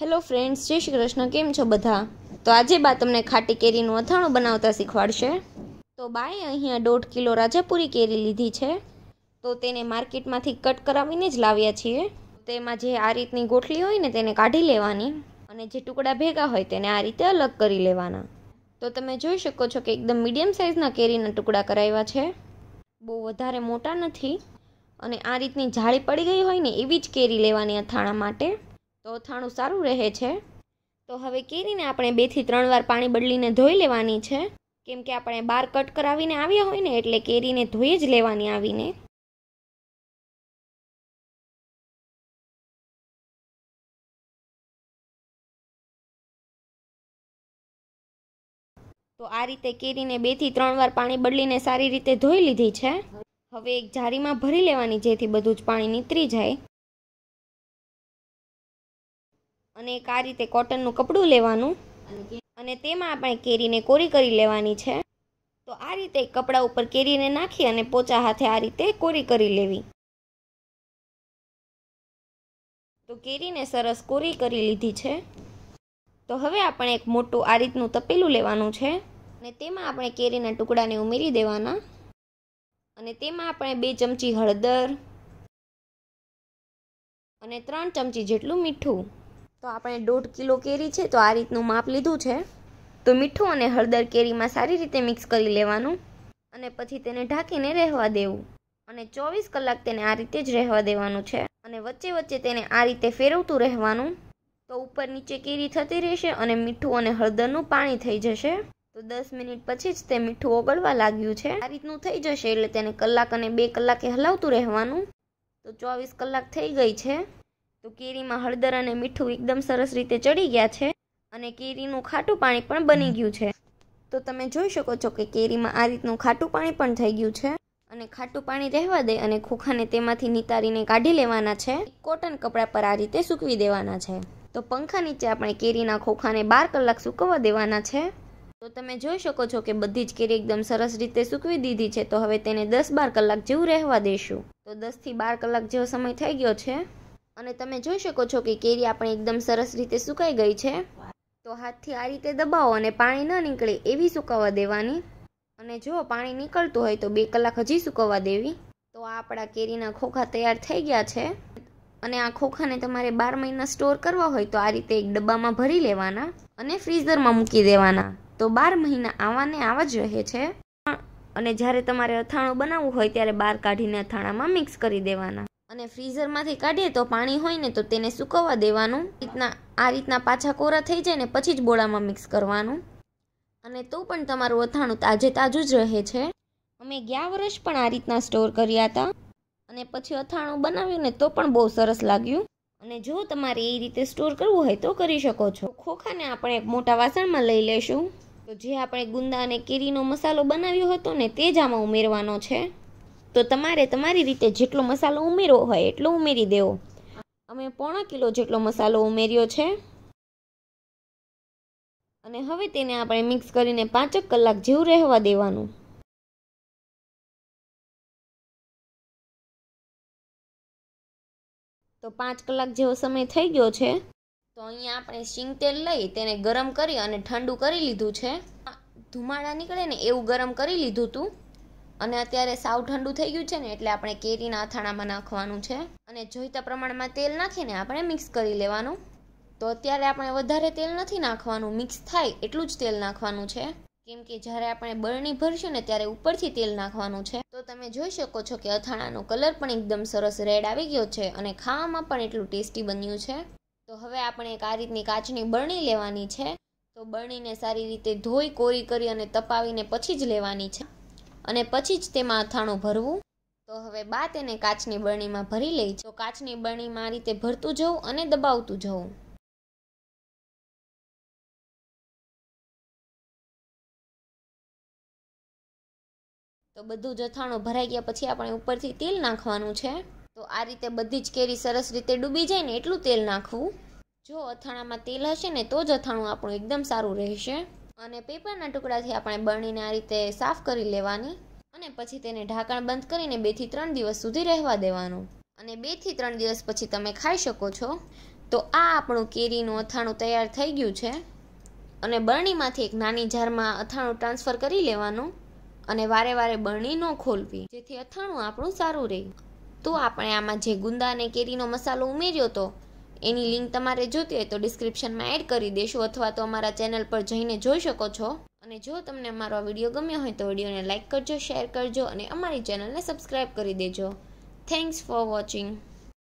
hello friends જય શ્રી કૃષ્ણ કેમ છો બધા તો આજે બા તમને ખાટી કેરીનું અથાણું બનાવતા શીખવાડશે તો બાએ અહીંયા દોઢ કિલો રાજાપુરી કેરી લીધી છે તો તેને માર્કેટમાંથી કટ કરાવીને જ લાવ્યા છીએ તેમાં જે આ રીતની ગોઠલી હોય ને તેને કાઢી લેવાની અને જે ટુકડા ભેગા હોય તેને આ રીતે અલગ કરી લેવાના તો તમે જોઈ શકો છો કે એકદમ મીડિયમ સાઇઝના કેરીના ટુકડા કરાવ્યા છે બહુ વધારે મોટા નથી અને આ રીતની જાળી પડી ગઈ હોય ને એવી જ કેરી લેવાની અથાણા માટે તો થાણું સારું રહે છે તો હવે કેરીને આપણે બેથી ત્રણ વાર પાણી બદલીને ધોઈ લેવાની છે કેમ કે આપણે બાર કટ કરાવીને આવ્યા હોય ને એટલે કેરીને ધોઈ જ લેવાની આવીને તો આ રીતે કેરીને બેથી ત્રણ વાર પાણી બદલીને સારી રીતે ધોઈ લીધી છે હવે એક જારીમાં ભરી લેવાની જેથી બધું જ પાણી નીતરી જાય અને એક આ રીતે કોટનનું કપડું લેવાનું અને તેમાં આપણે કેરીને કોરી કરી લેવાની છે તો આ રીતે કપડા ઉપર કેરીને નાખી અને પોચા હાથે આ રીતે કોરી કરી લેવી તો કેરીને સરસ કોરી કરી લીધી છે તો હવે આપણે એક મોટું આ રીતનું તપેલું લેવાનું છે અને તેમાં આપણે કેરીના ટુકડાને ઉમેરી દેવાના અને તેમાં આપણે બે ચમચી હળદર અને ત્રણ ચમચી જેટલું મીઠું તો આપણે દોઢ કિલો કેરી છે તો આ રીતનું માપ લીધું છે તો મીઠું અને હળદર કેરીમાં સારી રીતે મિક્સ કરી લેવાનું અને પછી તેને ઢાંકીને રહેવા દેવું અને ચોવીસ કલાક તેને આ રીતે જ રહેવા દેવાનું છે અને વચ્ચે વચ્ચે તેને આ રીતે ફેરવતું રહેવાનું તો ઉપર નીચે કેરી થતી રહેશે અને મીઠું અને હળદરનું પાણી થઈ જશે તો દસ મિનિટ પછી જ તે મીઠું ઓગળવા લાગ્યું છે આ રીતનું થઈ જશે એટલે તેને કલાક અને બે કલાકે હલાવતું રહેવાનું તો ચોવીસ કલાક થઈ ગઈ છે તો કેરીમાં હળદર અને મીઠું એકદમ સરસ રીતે ચડી ગયા છે અને કેરીનું ખાટું પાણી પણ બની ગયું છે તો તમે જોઈ શકો છો કે કેરીમાં આ રીતનું ખાટું પાણી પણ થઈ ગયું છે અને ખાટું પાણી રહેવા દે અને ખોખાને તેમાંથી નિતારીને કાઢી લેવાના છે કોટન કપડા પર આ રીતે સૂકવી દેવાના છે તો પંખા નીચે આપણે કેરીના ખોખાને બાર કલાક સૂકવવા દેવાના છે તો તમે જોઈ શકો છો કે બધી જ કેરી એકદમ સરસ રીતે સૂકવી દીધી છે તો હવે તેને દસ બાર કલાક જેવું રહેવા દઈશું તો દસથી બાર કલાક જેવો સમય થઈ ગયો છે અને તમે જોઈ શકો છો કે કેરી આપણે એકદમ સરસ રીતે સુકાઈ ગઈ છે તો હાથથી આ રીતે દબાવો અને પાણી ન નીકળે એવી સુકાવા દેવાની અને જો પાણી નીકળતું હોય તો બે કલાક હજી સુકવવા દેવી તો આ આપણા કેરીના ખોખા તૈયાર થઈ ગયા છે અને આ ખોખાને તમારે બાર મહિના સ્ટોર કરવા હોય તો આ રીતે એક ડબ્બામાં ભરી લેવાના અને ફ્રીઝરમાં મૂકી દેવાના તો બાર મહિના આવાને આવા જ રહે છે અને જ્યારે તમારે અથાણું બનાવવું હોય ત્યારે બહાર કાઢીને અથાણામાં મિક્સ કરી દેવાના અને ફ્રીઝરમાંથી કાઢીએ તો પાણી હોય ને તો તેને સૂકવવા દેવાનું રીતના આ રીતના પાછા કોરા થઈ જાય ને પછી જ બોળામાં મિક્સ કરવાનું અને તો પણ તમારું અથાણું તાજે તાજું જ રહે છે અમે ગયા વર્ષ પણ આ રીતના સ્ટોર કર્યા હતા અને પછી અથાણું બનાવ્યું ને તો પણ બહુ સરસ લાગ્યું અને જો તમારે એ રીતે સ્ટોર કરવું હોય તો કરી શકો છો ખોખાને આપણે એક મોટા વાસણમાં લઈ લેશું તો જે આપણે ગુંદા અને કેરીનો મસાલો બનાવ્યો હતો ને તે જ આમાં ઉમેરવાનો છે તો તમારે તમારી રીતે જેટલો મસાલો ઉમેરવો હોય એટલો ઉમેરી દેવો અમે પોણા કિલો જેટલો મસાલો ઉમેર્યો છે અને હવે તેને આપણે મિક્સ કરીને પાંચેક કલાક જેવું રહેવા દેવાનું તો પાંચ કલાક જેવો સમય થઈ ગયો છે તો અહીંયા આપણે સિંગ તેલ લઈ તેને ગરમ કરી અને ઠંડુ કરી લીધું છે ધુમાડા નીકળે ને એવું ગરમ કરી લીધું હતું અને અત્યારે સાવ ઠંડુ થઈ ગયું છે ને એટલે આપણે કેરીના અથાણામાં નાખવાનું છે અને જોઈતા પ્રમાણમાં તેલ નાખીને આપણે મિક્સ કરી લેવાનું તો અત્યારે આપણે વધારે તેલ નથી નાખવાનું મિક્સ થાય એટલું જ તેલ નાખવાનું છે કેમ કે જ્યારે આપણે બરણી ભરશું ને ત્યારે ઉપરથી તેલ નાખવાનું છે તો તમે જોઈ શકો છો કે અથાણાનો કલર પણ એકદમ સરસ રેડ આવી ગયો છે અને ખાવામાં પણ એટલું ટેસ્ટી બન્યું છે તો હવે આપણે એક આ રીતની કાચની બરણી લેવાની છે તો બરણીને સારી રીતે ધોઈ કોરી કરી અને તપાવીને પછી જ લેવાની છે અને પછી જ તેમાં અથાણું ભરવું તો હવે બા તેને કાચની બરણીમાં ભરી લઈ તો કાચની બરણીમાં આ રીતે ભરતું જવું અને દબાવતું જવું તો બધું જથાણું ભરાઈ ગયા પછી આપણે ઉપરથી તેલ નાખવાનું છે તો આ રીતે બધી જ કેરી સરસ રીતે ડૂબી જાય ને એટલું તેલ નાખવું જો અથાણામાં તેલ હશે ને તો જ અથાણું આપણું એકદમ સારું રહેશે અને પેપરના ટુકડાથી આપણે બરણીને આ રીતે સાફ કરી લેવાની અને પછી તેને ઢાંકણ બંધ કરીને બેથી ત્રણ દિવસ સુધી રહેવા દેવાનું અને બેથી ત્રણ દિવસ પછી તમે ખાઈ શકો છો તો આ આપણું કેરીનું અથાણું તૈયાર થઈ ગયું છે અને બરણીમાંથી એક નાની જારમાં અથાણું ટ્રાન્સફર કરી લેવાનું અને વારે વારે બરણી ન ખોલવી જેથી અથાણું આપણું સારું રહે તો આપણે આમાં જે ગુંદા અને કેરીનો મસાલો ઉમેર્યો હતો એની લિંક તમારે જોતી હોય તો ડિસ્ક્રિપ્શનમાં એડ કરી દઈશું અથવા તો અમારા ચેનલ પર જઈને જોઈ શકો છો અને જો તમને અમારો આ વિડીયો ગમ્યો હોય તો વિડીયોને લાઇક કરજો શેર કરજો અને અમારી ચેનલને સબસ્ક્રાઈબ કરી દેજો થેન્ક્સ ફોર વોચિંગ